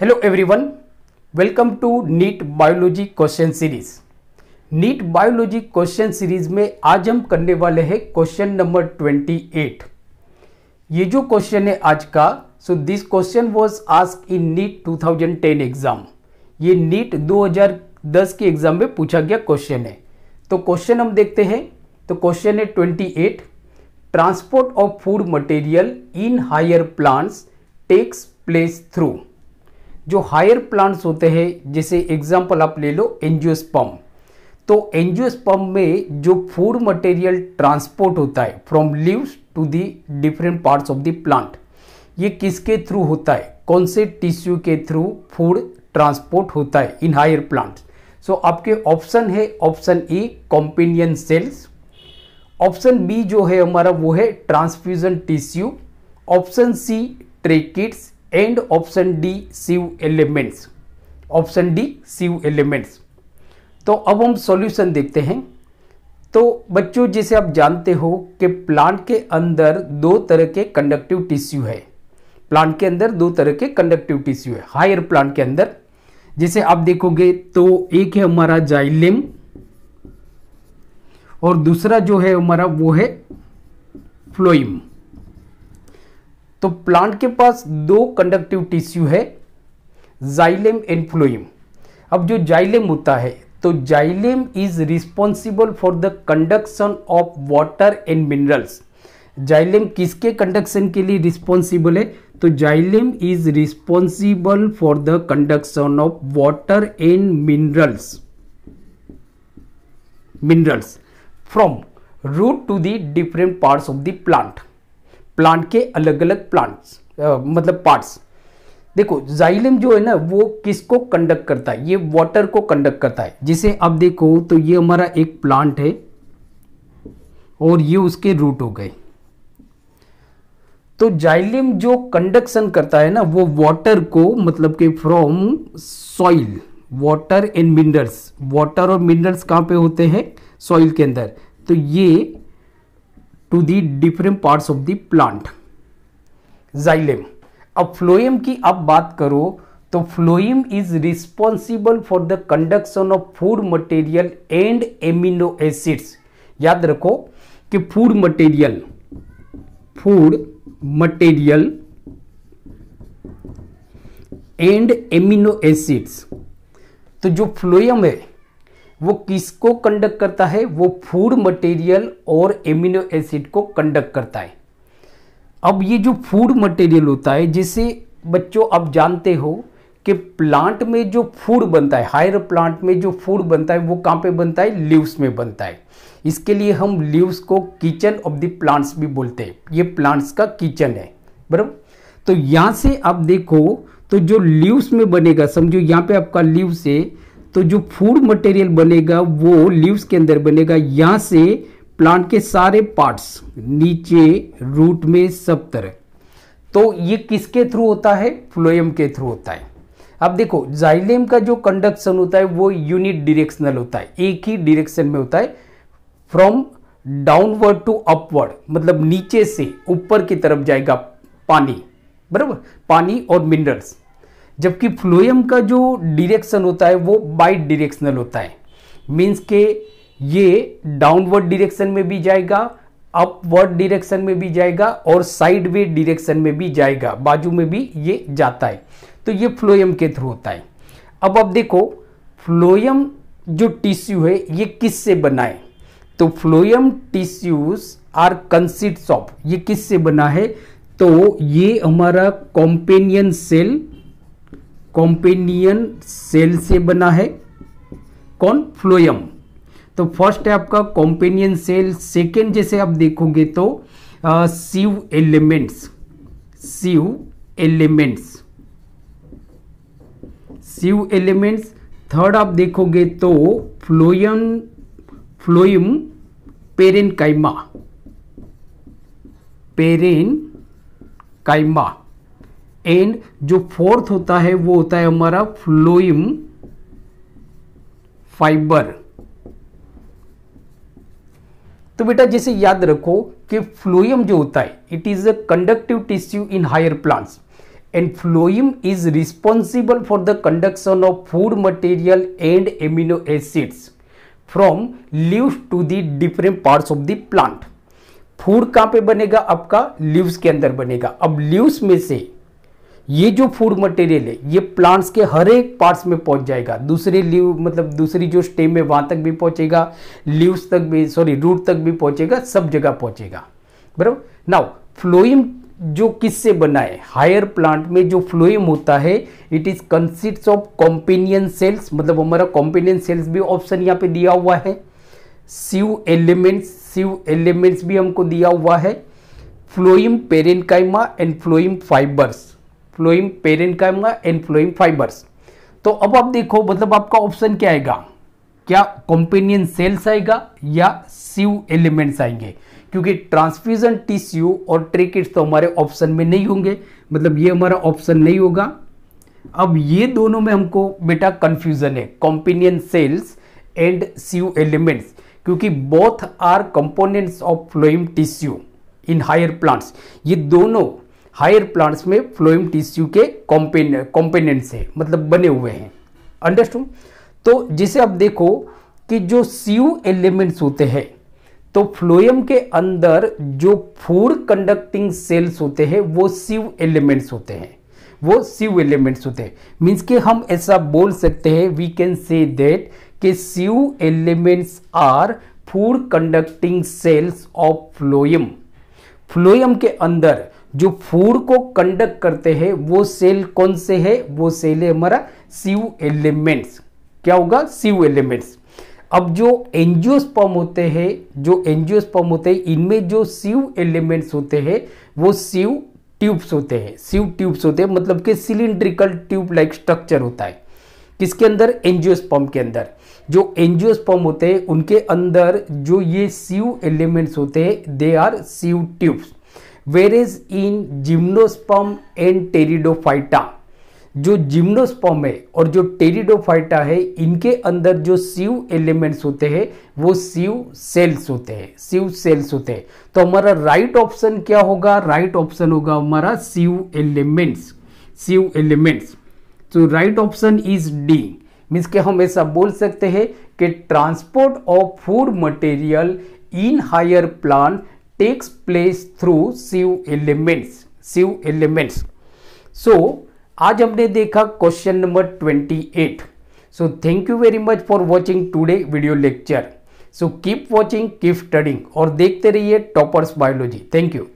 hello everyone welcome to NEET biology question series NEET biology question series में आज हम करने वाले हैं क्वेश्चन नंबर 28 ये जो क्वेश्चन है आज का so this question was asked in NEET 2010 exam ये नीट 2010 के एग्जाम में पूछा गया क्वेश्चन है तो क्वेश्चन हम देखते हैं तो क्वेश्चन है twenty eight transport of food material in higher plants takes place through जो हायर प्लांट्स होते हैं जैसे एग्जाम्पल आप ले लो एनजियोस्पम तो एनजियोस्पम में जो फूड मटेरियल ट्रांसपोर्ट होता है from leaves to the different parts of the plant ये किसके थ्रू होता है कौन से टिश्यू के थ्रू फूड ट्रांसपोर्ट होता है in higher plant so so, आपके ऑप्शन है option E companion cells option B जो है हमारा वो है transfusion tissue option C tracheids and option D sieve elements option D sieve elements तो अब हम सॉल्यूशन देखते हैं तो बच्चों जैसे आप जानते हो कि प्लांट के अंदर दो तरह के कंडक्टिव टिश्यू है प्लांट के अंदर दो तरह के कंडक्टिव टिश्यू है हायर प्लांट के अंदर जिसे आप देखोगे तो एक है हमारा जाइलिम और दूसरा जो है हमारा वो है फ्लोइम तो प्लांट के पास दो कंडक्टिव टिश्यू है जाइलेम एंड फ्लोइम अब जो जाइलेम होता है तो xylem is responsible for the conduction of water and minerals xylem किसके कंडक्शन के लिए रिस्पॉन्सिबल है तो xylem is responsible for the conduction of water and minerals minerals from root to the different parts of the plant plant के अलग अलग plants मतलब parts देखो जाइलम जो है ना वो किसको कंडक्ट करता है ये वाटर को कंडक्ट करता है जिसे आप देखो तो ये हमारा एक प्लांट है और ये उसके रूट हो गए तो जाइलिम जो कंडक्शन करता है ना वो वाटर को मतलब के from soil water and minerals water और मिनरल्स कहाँ पे होते हैं सॉइल के अंदर तो ये to the different parts of the plant xylem अब फ्लोएम की आप बात करो तो phloem is responsible for the conduction of food material and amino acids याद रखो कि food material food material and amino acids तो जो फ्लोयम है वो किसको कंडक्ट करता है वो फूड मटेरियल और एमिनो एसिड को कंडक्ट करता है अब ये जो फूड मटेरियल होता है जिसे बच्चों आप जानते हो कि प्लांट में जो फूड बनता है हायर प्लांट में जो फूड बनता है वो कहाँ पे बनता है लीव्स में बनता है इसके लिए हम लीव्स को किचन ऑफ द प्लांट्स भी बोलते हैं ये प्लांट्स का किचन है बराबर तो यहाँ से आप देखो तो जो लीव्स में बनेगा समझो यहाँ पे आपका लीव्स है तो जो फूड मटेरियल बनेगा वो लीव्स के अंदर बनेगा यहाँ से प्लांट के सारे पार्ट्स नीचे रूट में सब तरह तो ये किसके थ्रू होता है फ्लोएम के थ्रू होता है अब देखो जाइलेम का जो कंडक्शन होता है वो यूनिट डिरेक्शनल होता है एक ही डिरेक्शन में होता है फ्रॉम डाउनवर्ड टू अपवर्ड मतलब नीचे से ऊपर की तरफ जाएगा पानी बराबर पानी और मिनरल्स जबकि फ्लोएम का जो डिरेक्शन होता है वो बाई डिरेक्शनल होता है मीन्स के ये डाउनवर्ड डिरेक्शन में भी जाएगा अपवर्ड डिरेक्शन में भी जाएगा और साइड वे डिरेक्शन में भी जाएगा बाजू में भी ये जाता है तो ये फ्लोएम के थ्रू होता है अब अब देखो फ्लोएम जो टिश्यू है ये किससे बना है तो phloem tissues are consists of ये किससे बना है तो ये हमारा कॉम्पेनियन सेल कॉम्पेनियन सेल से बना है कौन फ्लोयम तो फर्स्ट है आपका कॉम्पेनियन सेल सेकेंड जैसे आप देखोगे तो sieve elements sieve elements sieve elements third आप देखोगे तो phloem phloem parenchyma parenchyma and जो फोर्थ होता है वो होता है हमारा फ्लोइम फाइबर तो बेटा जैसे याद रखो कि फ्लोइम जो होता है it is a conductive tissue in higher plants and phloem is responsible for the conduction of food material and amino acids from leaves to the different parts of the plant food कहाँ पे बनेगा आपका leaves के अंदर बनेगा अब leaves में से ये जो फूड मटेरियल है ये प्लांट्स के हर एक पार्ट्स में पहुंच जाएगा दूसरे लीव मतलब दूसरी जो स्टेम है वहाँ तक भी पहुंचेगा लीव्स तक भी सॉरी रूट तक भी पहुंचेगा सब जगह पहुंचेगा बराबर नाउ फ्लोइम जो किससे बना है हायर प्लांट में जो फ्लोएम होता है it is consist of companion cells मतलब हमारा कॉम्पेनियन सेल्स भी ऑप्शन यहाँ पे दिया हुआ है सीव एलिमेंट्स सीव एलिमेंट्स भी हमको दिया हुआ है phloem parenchyma and phloem fibres phloem parenchyma and phloem fibres तो अब आप देखो मतलब आपका ऑप्शन क्या आएगा क्या कॉम्पेनियन सेल्स आएगा या सीव एलिमेंट्स आएंगे क्योंकि ट्रांसफ्यूजन टीसीयू और ट्रेकिट्स तो हमारे ऑप्शन में नहीं होंगे मतलब ये हमारा ऑप्शन नहीं होगा अब ये दोनों में हमको बेटा कन्फ्यूजन है companion cells and sieve elements क्योंकि both are components of phloem tissue in higher plants ये दोनों हायर प्लांट्स में फ्लोइम टीसीयू के कॉम्पोनेंट्स हैं मतलब बने हुए हैं अंडरस्टूड तो जिसे आप देखो कि जो सीयू एलिमेंट्स होते हैं तो फ्लोएम के अंदर जो फोर कंडक्टिंग सेल्स होते हैं वो सिव एलिमेंट्स होते हैं वो सिव एलिमेंट्स होते हैं मीन्स कि हम ऐसा बोल सकते हैं वी कैन से दैट कि sieve elements are for conducting cells of phloem phloem के अंदर जो फूड को कंडक्ट करते हैं वो सेल कौन से है वो सेल है हमारा सिव एलिमेंट्स क्या होगा सिव एलिमेंट्स अब जो एनजियोस्पम होते हैं जो एनजियोस्पम होते हैं इनमें जो सीव एलिमेंट्स होते हैं वो सीव ट्यूब्स होते हैं सीव ट्यूब्स होते हैं मतलब कि सिलिंड्रिकल ट्यूब लाइक स्ट्रक्चर होता है किसके अंदर एनजियोस्पम के अंदर जो एनजियोस्पम होते हैं उनके अंदर जो ये सीव एलिमेंट्स होते हैं they are sieve tubes where is in gymnosperm and pteridophyta जो जिम्नोस्पॉम है और जो टेरिडोफाइटा है इनके अंदर जो सीव एलिमेंट्स होते हैं वो सीव सेल्स होते हैं सीव सेल्स होते हैं तो हमारा राइट ऑप्शन क्या होगा राइट ऑप्शन होगा हमारा सीव एलिमेंट्स सीव एलिमेंट्स तो right option is D means के हम ऐसा बोल सकते हैं कि transport of food material in higher plan takes place through sieve elements sieve elements so आज हमने देखा question number 28 so thank you very much for watching today video lecture so keep watching keep studying और देखते रहिए toppers biology thank you